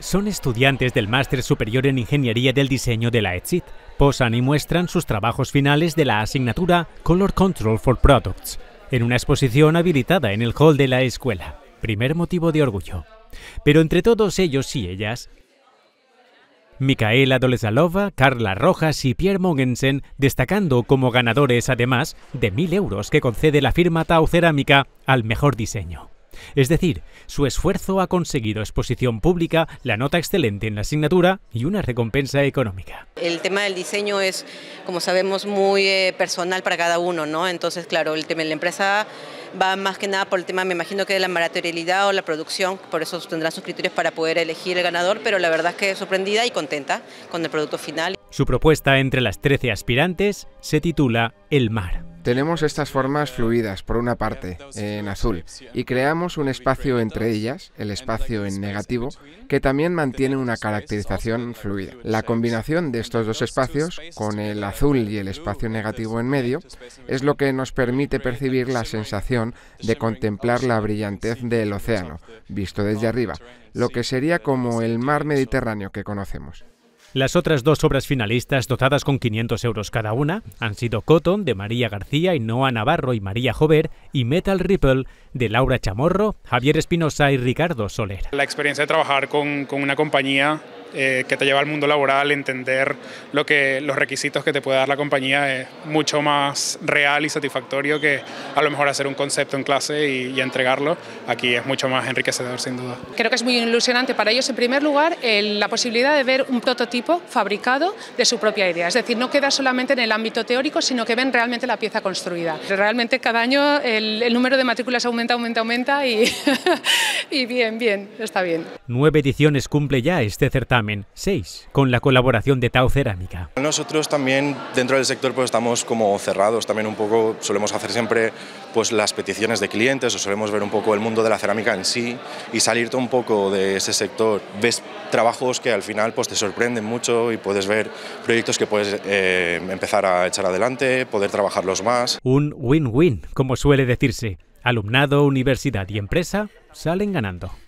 Son estudiantes del Máster Superior en Ingeniería del Diseño de la ETSIT. Posan y muestran sus trabajos finales de la asignatura Color Control for Products en una exposición habilitada en el hall de la escuela. Primer motivo de orgullo. Pero entre todos ellos y ellas, Micaela Dolezalova, Carla Rojas y Pierre Mogensen, destacando como ganadores además de 1.000 euros que concede la firma Tau Cerámica al mejor diseño. Es decir, su esfuerzo ha conseguido exposición pública, la nota excelente en la asignatura y una recompensa económica. El tema del diseño es, como sabemos, muy eh, personal para cada uno, ¿no? Entonces, claro, el tema de la empresa va más que nada por el tema, me imagino que de la materialidad o la producción, por eso tendrán sus criterios para poder elegir el ganador, pero la verdad es que sorprendida y contenta con el producto final. Su propuesta entre las 13 aspirantes se titula El mar. Tenemos estas formas fluidas, por una parte, en azul, y creamos un espacio entre ellas, el espacio en negativo, que también mantiene una caracterización fluida. La combinación de estos dos espacios, con el azul y el espacio negativo en medio, es lo que nos permite percibir la sensación de contemplar la brillantez del océano, visto desde arriba, lo que sería como el mar Mediterráneo que conocemos. Las otras dos obras finalistas, dotadas con 500 euros cada una, han sido Cotton, de María García y Noa Navarro y María Jover, y Metal Ripple, de Laura Chamorro, Javier Espinosa y Ricardo Soler. La experiencia de trabajar con, una compañía eh, que te lleva al mundo laboral, entender lo que, los requisitos que te puede dar la compañía es mucho más real y satisfactorio que a lo mejor hacer un concepto en clase y, entregarlo. Aquí es mucho más enriquecedor, sin duda. Creo que es muy ilusionante para ellos, en primer lugar, la posibilidad de ver un prototipo fabricado de su propia idea. Es decir, no queda solamente en el ámbito teórico, sino que ven realmente la pieza construida. Realmente cada año el, número de matrículas aumenta, aumenta, aumenta y, y bien, bien, está bien. Nueve ediciones cumple ya este certamen. 6, con la colaboración de Tau Cerámica. Nosotros también dentro del sector pues estamos como cerrados, también un poco solemos hacer siempre pues las peticiones de clientes o solemos ver un poco el mundo de la cerámica en sí y salirte un poco de ese sector. Ves trabajos que al final pues te sorprenden mucho y puedes ver proyectos que puedes eh, empezar a echar adelante, poder trabajarlos más. Un win-win, como suele decirse. Alumnado, universidad y empresa salen ganando.